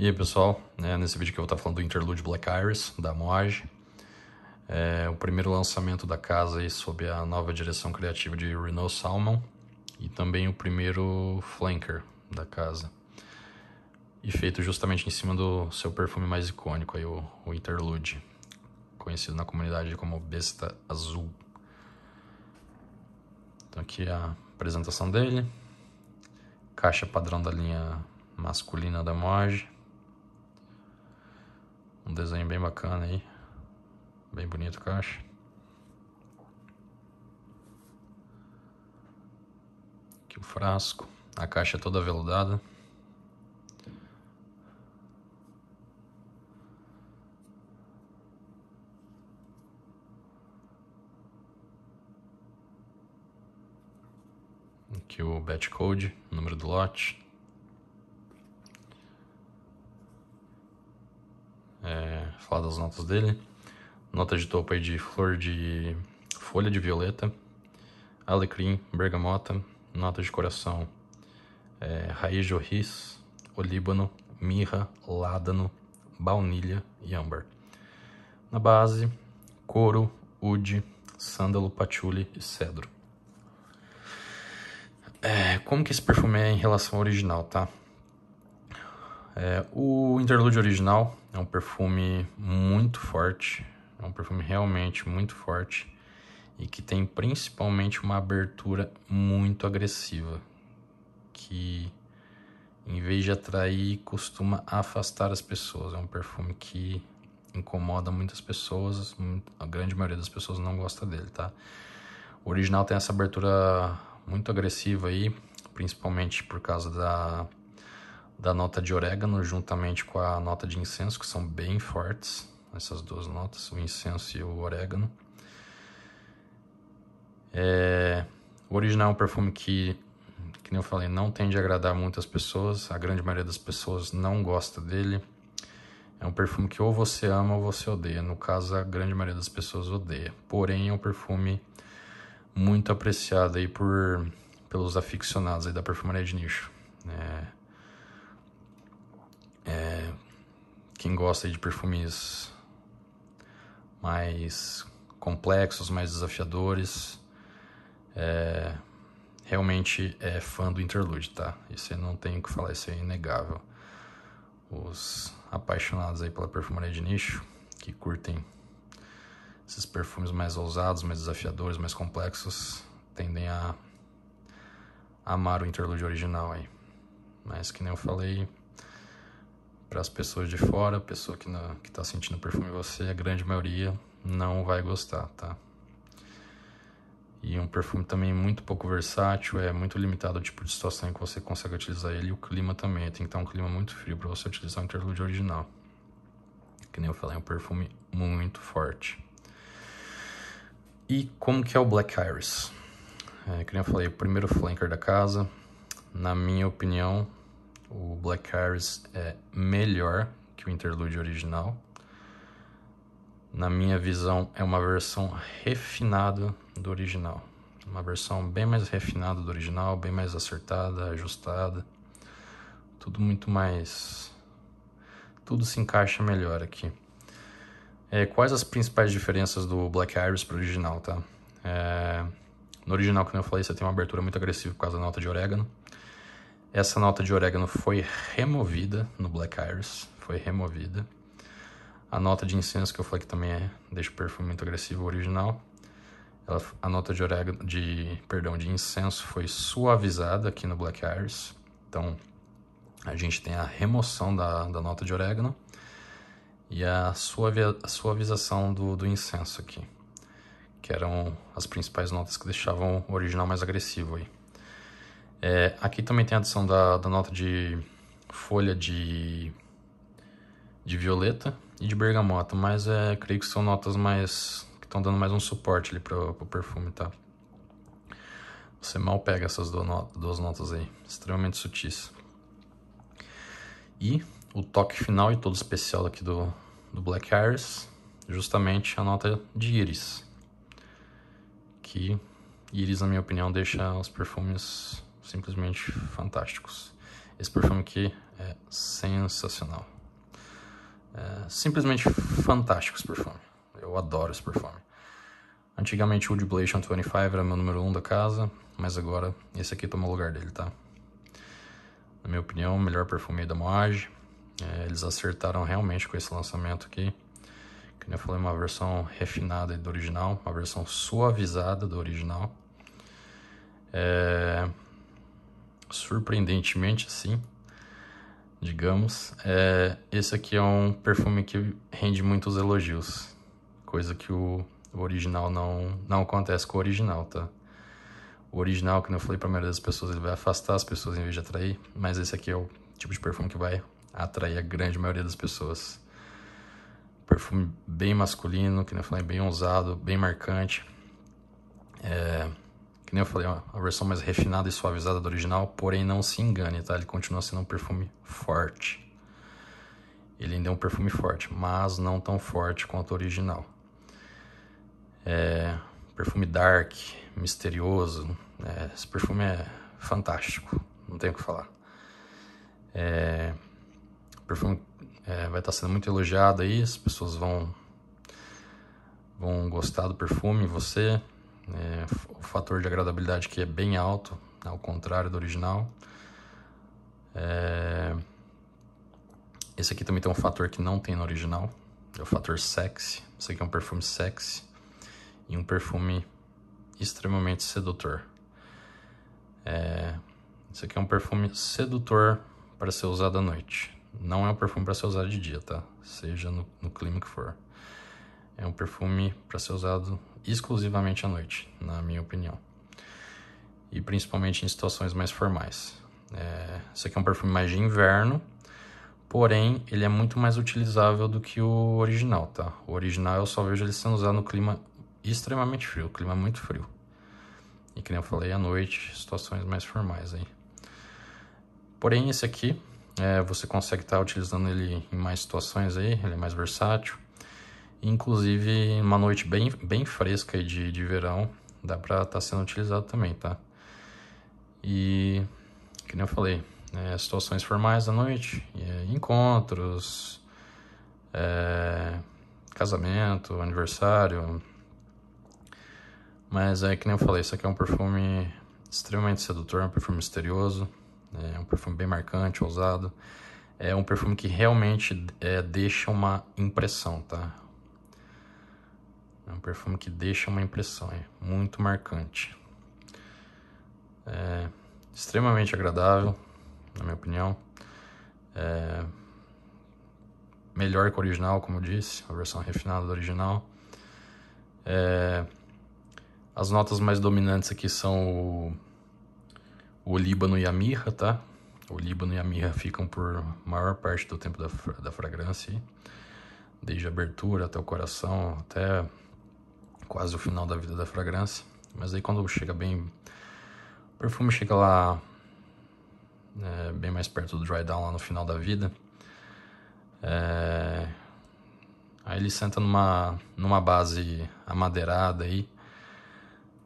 E aí pessoal, né, nesse vídeo que eu vou estar falando do Interlude Black Iris, da Moage. É o primeiro lançamento da casa aí sob a nova direção criativa de Renault Salmon e também o primeiro flanker da casa. E feito justamente em cima do seu perfume mais icônico, aí, o, o Interlude, conhecido na comunidade como Besta Azul. Então aqui é a apresentação dele, caixa padrão da linha masculina da Moage, um desenho bem bacana aí. Bem bonito caixa. Aqui o frasco. A caixa toda veludada. Aqui o batch code, número do lote. é, falar das notas dele. Nota de topo aí de flor de folha de violeta, alecrim, bergamota, nota de coração, é, raiz de orris, olíbano, mirra, ládano, baunilha e âmbar. Na base, couro, ude, sândalo, patchouli e cedro. É, como que esse perfume é em relação ao original, tá? É, o Interlude original é um perfume muito forte, é um perfume realmente muito forte e que tem principalmente uma abertura muito agressiva, que em vez de atrair, costuma afastar as pessoas. É um perfume que incomoda muitas pessoas, a grande maioria das pessoas não gosta dele, tá? O original tem essa abertura muito agressiva aí, principalmente por causa da da nota de orégano juntamente com a nota de incenso, que são bem fortes, essas duas notas, o incenso e o orégano. É, o original é um perfume que, que eu falei, não tende a agradar muitas pessoas, a grande maioria das pessoas não gosta dele. É um perfume que ou você ama ou você odeia. No caso, a grande maioria das pessoas odeia. Porém, é um perfume muito apreciado aí por, pelos aficionados aí da perfumaria de nicho. É, é, quem gosta de perfumes mais complexos, mais desafiadores, é, realmente é fã do Interlude, tá? Isso aí não tem o que falar, isso é inegável. Os apaixonados aí pela perfumaria de nicho, que curtem esses perfumes mais ousados, mais desafiadores, mais complexos, tendem a amar o Interlude original aí. Mas que nem eu falei, para as pessoas de fora, a pessoa que está sentindo perfume em você, a grande maioria não vai gostar, tá? E um perfume também muito pouco versátil, é muito limitado o tipo de situação em que você consegue utilizar ele e o clima também. Tem que estar um clima muito frio para você utilizar o interlude original. Que nem eu falei, é um perfume muito forte. E como que é o Black Iris? É, que nem eu falei, o primeiro flanker da casa. Na minha opinião, o Black Iris é melhor que o Interlude original. Na minha visão, é uma versão refinada do original. Uma versão bem mais refinada do original, bem mais acertada, ajustada. Tudo muito mais. Tudo se encaixa melhor aqui. É, quais as principais diferenças do Black Iris para o original, tá? É... No original, como eu falei, você tem uma abertura muito agressiva por causa da nota de orégano. Essa nota de orégano foi removida no Black Iris, foi removida. A nota de incenso que eu falei que também é, deixa o perfume muito agressivo original. Ela, a nota de orégano, de, perdão, de incenso foi suavizada aqui no Black Iris. Então, a gente tem a remoção da, da nota de orégano e a, suavia a suavização do, do incenso aqui, que eram as principais notas que deixavam o original mais agressivo aí. É, aqui também tem a adição da, da nota de folha de, de violeta e de bergamota, mas é, creio que são notas mais que estão dando mais um suporte ali para o perfume, tá? Você mal pega essas duas notas, duas notas aí, extremamente sutis. E o toque final e todo especial aqui do, do Black Iris, justamente a nota de íris, que íris, na minha opinião, deixa os perfumes simplesmente fantásticos. Esse perfume aqui é sensacional. É simplesmente fantástico esse perfume. Eu adoro esse perfume. Antigamente o Blation 25 era meu número 1 um da casa, mas agora esse aqui toma o lugar dele, tá? Na minha opinião, o melhor perfume da Moage. É, eles acertaram realmente com esse lançamento aqui. Como eu falei, uma versão refinada do original, uma versão suavizada do original. É, surpreendentemente assim, digamos, é, esse aqui é um perfume que rende muitos elogios, coisa que o, o original não, não acontece com o original, tá? O original, que eu falei para a maioria das pessoas, ele vai afastar as pessoas em vez de atrair, mas esse aqui é o tipo de perfume que vai atrair a grande maioria das pessoas. Perfume bem masculino, que eu falei, bem ousado, bem marcante que nem eu falei, é a versão mais refinada e suavizada do original, porém não se engane, tá? Ele continua sendo um perfume forte. Ele ainda é um perfume forte, mas não tão forte quanto o original. É, perfume dark, misterioso. É, esse perfume é fantástico, não tenho o que falar. É, o perfume é, vai estar tá sendo muito elogiado aí, as pessoas vão, vão gostar do perfume, você é, o fator de agradabilidade que é bem alto, ao contrário do original. É... Esse aqui também tem um fator que não tem no original, é o fator sexy. Esse aqui é um perfume sexy e um perfume extremamente sedutor. É... Esse aqui é um perfume sedutor para ser usado à noite. Não é um perfume para ser usado de dia, tá? Seja no, no clima que for. É um perfume para ser usado exclusivamente à noite, na minha opinião. E principalmente em situações mais formais. É, esse aqui é um perfume mais de inverno, porém ele é muito mais utilizável do que o original, tá? O original eu só vejo ele sendo usado no clima extremamente frio, clima muito frio. E que nem eu falei, à noite, situações mais formais aí. Porém esse aqui, é, você consegue estar tá utilizando ele em mais situações aí, ele é mais versátil. Inclusive, uma noite bem, bem fresca de, de verão, dá para estar tá sendo utilizado também, tá? E, como eu falei, é, situações formais à noite, é, encontros, é, casamento, aniversário. Mas é que nem eu falei, isso aqui é um perfume extremamente sedutor, um perfume misterioso, né, é um perfume bem marcante, ousado. É um perfume que realmente é, deixa uma impressão, tá? É um perfume que deixa uma impressão, é muito marcante. É extremamente agradável, na minha opinião. É melhor que o original, como eu disse, a versão refinada do original. É... As notas mais dominantes aqui são o, o líbano e a mirra, tá? O líbano e a mirra ficam por maior parte do tempo da, da fragrância, desde a abertura até o coração, até quase o final da vida da fragrância. Mas aí quando chega bem. O perfume chega lá. É, bem mais perto do dry down, lá no final da vida. É, aí ele senta numa, numa base amadeirada aí.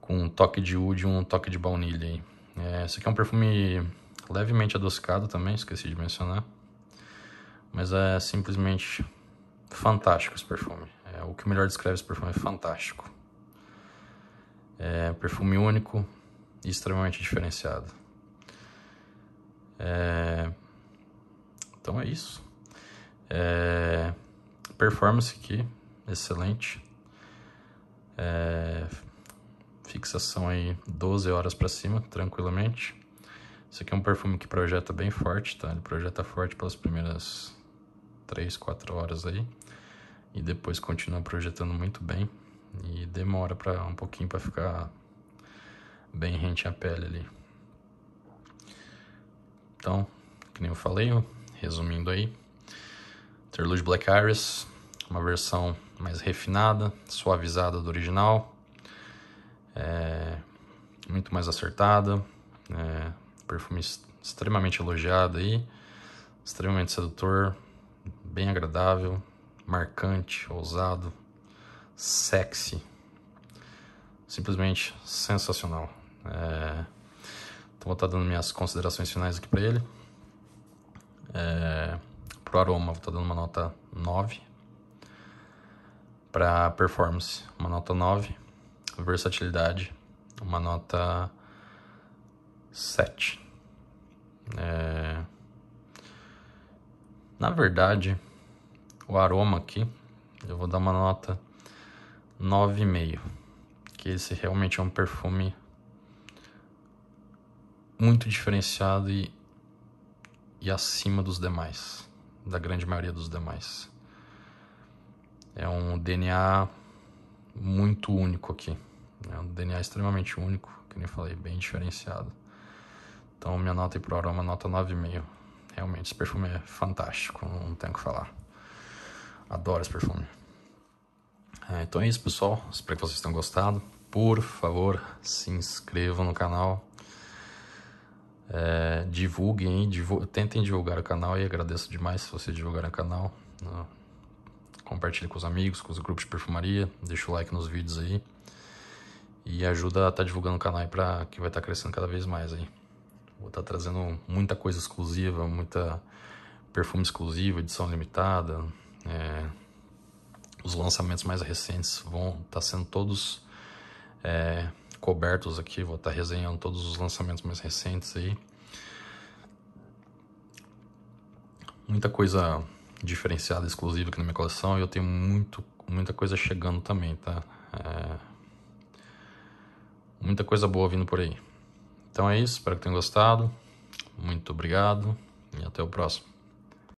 Com um toque de oud e um toque de baunilha aí. É, esse aqui é um perfume levemente adocicado também, esqueci de mencionar. Mas é simplesmente fantástico esse perfume. É, o que melhor descreve esse perfume é fantástico. É perfume único e extremamente diferenciado. É... Então é isso. É... Performance aqui, excelente. É... Fixação aí 12 horas para cima, tranquilamente. Esse aqui é um perfume que projeta bem forte, tá? Ele projeta forte pelas primeiras 3, 4 horas aí e depois continua projetando muito bem e demora para um pouquinho para ficar bem rente à pele ali. Então, que nem eu falei, resumindo aí, Terlude Black Iris, uma versão mais refinada, suavizada do original, é, muito mais acertada, é, perfume extremamente elogiado aí, extremamente sedutor, bem agradável, marcante, ousado, sexy, simplesmente sensacional. É... Então vou estar dando minhas considerações finais aqui para ele. É... Para o aroma, vou estar dando uma nota 9. Para performance, uma nota 9. Versatilidade, uma nota 7. É... Na verdade, o aroma aqui, eu vou dar uma nota 9,5. Que esse realmente é um perfume muito diferenciado e, e acima dos demais, da grande maioria dos demais. É um DNA muito único aqui. É um DNA extremamente único, que nem falei, bem diferenciado. Então minha nota para o aroma nota 9,5. Realmente, esse perfume é fantástico, não tenho o que falar. Adoro esse perfume. É, então é isso, pessoal. Espero que vocês tenham gostado. Por favor, se inscrevam no canal. É, divulguem, divul... tentem divulgar o canal e agradeço demais se vocês divulgarem o canal. Né? Compartilhe com os amigos, com os grupos de perfumaria. Deixa o like nos vídeos aí. E ajuda a estar tá divulgando o canal aí pra, que vai estar tá crescendo cada vez mais aí. Vou estar tá trazendo muita coisa exclusiva, muita perfume exclusivo, edição limitada, é, os lançamentos mais recentes vão estar tá sendo todos é, cobertos aqui. Vou estar tá resenhando todos os lançamentos mais recentes aí. Muita coisa diferenciada, exclusiva aqui na minha coleção. E eu tenho muito, muita coisa chegando também, tá? É, muita coisa boa vindo por aí. Então é isso, espero que tenham gostado. Muito obrigado e até o próximo.